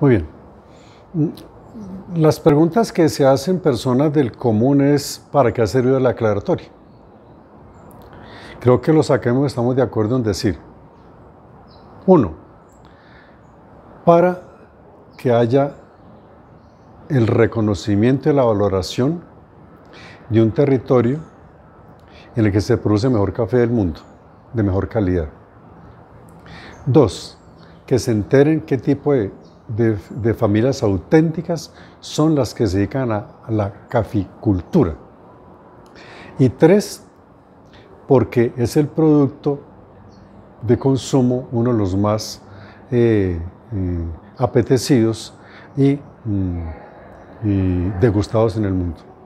Muy bien. Mm, las preguntas que se hacen personas del común es ¿para qué ha servido la aclaratoria? Creo que lo saquemos, estamos de acuerdo en decir, uno, para que haya el reconocimiento y la valoración de un territorio en el que se produce mejor café del mundo, de mejor calidad. Dos, que se enteren qué tipo de de, familias auténticas son las que se dedican a, la caficultura. Y tres, porque es el producto de consumo uno de los más eh, eh, apetecidos mm, y degustados en el mundo.